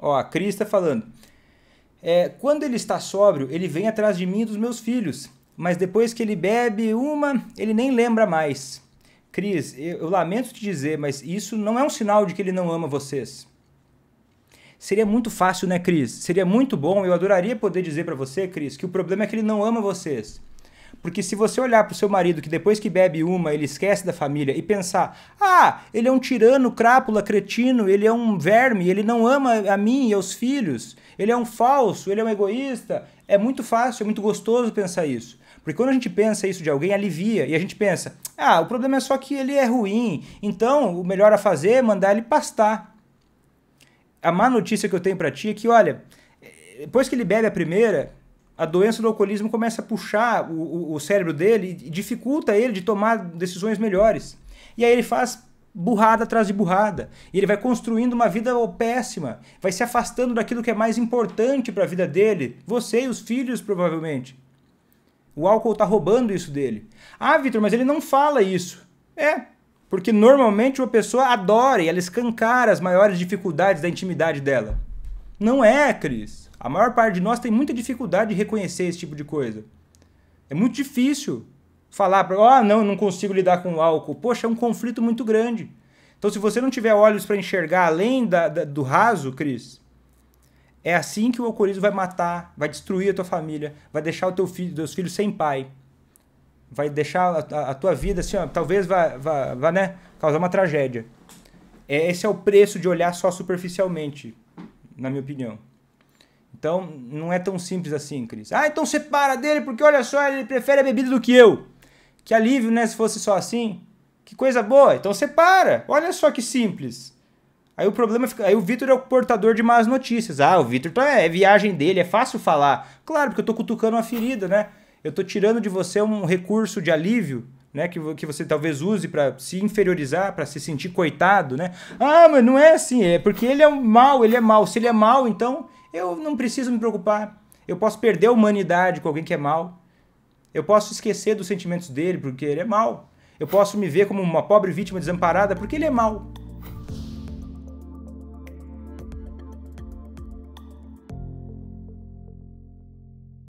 Ó, a Cris está falando. É, quando ele está sóbrio, ele vem atrás de mim e dos meus filhos. Mas depois que ele bebe uma, ele nem lembra mais. Cris, eu, eu lamento te dizer, mas isso não é um sinal de que ele não ama vocês. Seria muito fácil, né, Cris? Seria muito bom, eu adoraria poder dizer para você, Cris, que o problema é que ele não ama vocês. Porque se você olhar para o seu marido que depois que bebe uma, ele esquece da família e pensar: ah, ele é um tirano, crápula, cretino, ele é um verme, ele não ama a mim e aos filhos, ele é um falso, ele é um egoísta. É muito fácil, é muito gostoso pensar isso. Porque quando a gente pensa isso de alguém, alivia. E a gente pensa: ah, o problema é só que ele é ruim, então o melhor a fazer é mandar ele pastar. A má notícia que eu tenho para ti é que, olha, eh, depois que ele bebe a primeira, a doença do alcoolismo começa a puxar o, o, cérebro dele e dificulta ele de tomar decisões melhores. E aí ele faz burrada atrás de burrada. E ele vai construindo uma vida péssima, vai se afastando daquilo que é mais importante para a vida dele, você e os filhos, provavelmente. O álcool está roubando isso dele. Ah, Vitor, mas ele não fala isso. É, porque normalmente uma pessoa adora e ela escancara as maiores dificuldades da intimidade dela. Não é, Cris. A maior parte de nós tem muita dificuldade de reconhecer esse tipo de coisa. É muito difícil falar ah, oh, não, não consigo lidar com o álcool. Poxa, é um conflito muito grande. Então, se você não tiver olhos para enxergar além da, da, do raso, Cris, é assim que o alcoolismo vai matar, vai destruir a tua família, vai deixar o teu filho, teus filhos sem pai, vai deixar a, a, a tua vida assim, ó, talvez vá, vá, vá né, causar uma tragédia. É, esse é o preço de olhar só superficialmente na minha opinião. Então, não é tão simples assim, Cris. Ah, então separa dele, porque olha só, ele prefere a bebida do que eu. Que alívio, né? Se fosse só assim. Que coisa boa. Então separa. Olha só que simples. Aí o problema fica. Aí o Vitor é o portador de más notícias. Ah, o Vitor tá... é viagem dele, é fácil falar. Claro, porque eu tô cutucando uma ferida, né? Eu tô tirando de você um recurso de alívio né, que, que você talvez use para se inferiorizar, para se sentir coitado, né? Ah, mas não é assim, é porque ele é mal, ele é mal. Se ele é mal, então eu não preciso me preocupar. Eu posso perder a humanidade com alguém que é mal. Eu posso esquecer dos sentimentos dele porque ele é mal. Eu posso me ver como uma pobre vítima desamparada porque ele é mal.